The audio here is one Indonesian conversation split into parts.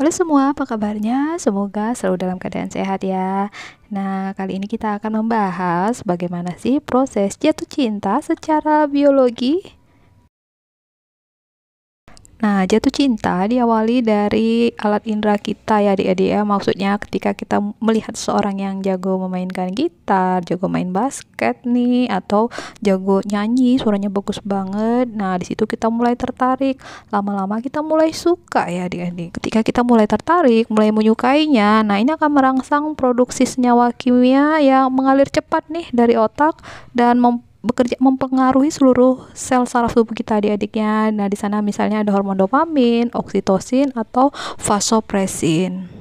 Halo semua, apa kabarnya? Semoga selalu dalam keadaan sehat ya. Nah, kali ini kita akan membahas bagaimana sih proses jatuh cinta secara biologi Nah, jatuh cinta diawali dari alat indera kita ya di adik ya, ya. Maksudnya ketika kita melihat seorang yang jago memainkan gitar, jago main basket nih, atau jago nyanyi, suaranya bagus banget. Nah, di situ kita mulai tertarik. Lama-lama kita mulai suka ya di adik ya, Ketika kita mulai tertarik, mulai menyukainya, nah ini akan merangsang produksi senyawa kimia yang mengalir cepat nih dari otak dan mem bekerja mempengaruhi seluruh sel saraf tubuh kita adik-adiknya. Nah, di sana misalnya ada hormon dopamin, oksitosin atau vasopresin.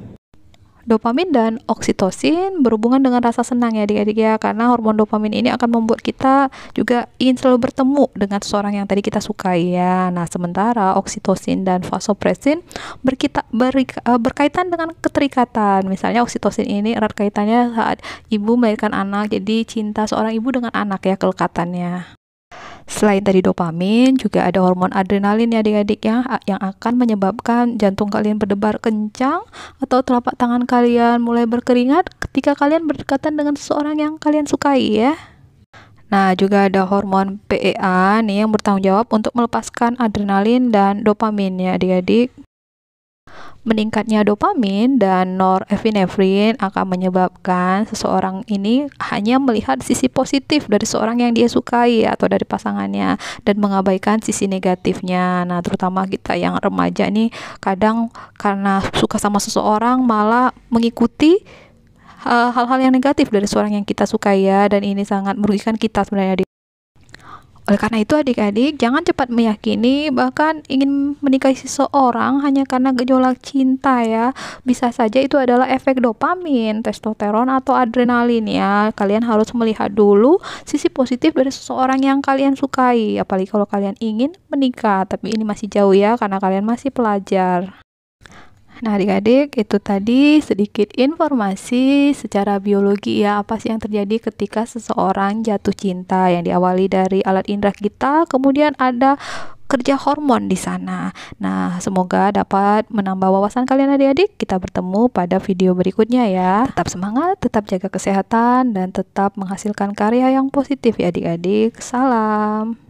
Dopamin dan oksitosin berhubungan dengan rasa senang ya adik-adik ya karena hormon dopamin ini akan membuat kita juga ingin selalu bertemu dengan seseorang yang tadi kita sukai ya. Nah, sementara oksitosin dan vasopresin berkita, ber, eh, berkaitan dengan keterikatan. Misalnya oksitosin ini erat kaitannya saat ibu melahirkan anak. Jadi cinta seorang ibu dengan anak ya kelekatannya. Selain tadi dopamin, juga ada hormon adrenalin ya adik-adik ya, yang akan menyebabkan jantung kalian berdebar kencang atau telapak tangan kalian mulai berkeringat ketika kalian berdekatan dengan seseorang yang kalian sukai ya. Nah, juga ada hormon PEA nih yang bertanggung jawab untuk melepaskan adrenalin dan dopamin ya adik-adik. Meningkatnya dopamin dan norepinefrin akan menyebabkan seseorang ini hanya melihat sisi positif dari seorang yang dia sukai atau dari pasangannya dan mengabaikan sisi negatifnya. Nah, terutama kita yang remaja ini kadang karena suka sama seseorang malah mengikuti eh, hal-hal yang negatif dari seorang yang kita sukai ya dan ini sangat merugikan kita sebenarnya di oleh karena itu adik-adik jangan cepat meyakini bahkan ingin menikahi seseorang hanya karena gejolak cinta ya. Bisa saja itu adalah efek dopamin, testosteron atau adrenalin ya. Kalian harus melihat dulu sisi positif dari seseorang yang kalian sukai apalagi kalau kalian ingin menikah. Tapi ini masih jauh ya karena kalian masih pelajar. Nah, adik-adik, itu tadi sedikit informasi secara biologi ya, apa sih yang terjadi ketika seseorang jatuh cinta yang diawali dari alat indera kita, kemudian ada kerja hormon di sana. Nah, semoga dapat menambah wawasan kalian adik-adik. Kita bertemu pada video berikutnya ya. Tetap semangat, tetap jaga kesehatan, dan tetap menghasilkan karya yang positif ya adik-adik. Salam.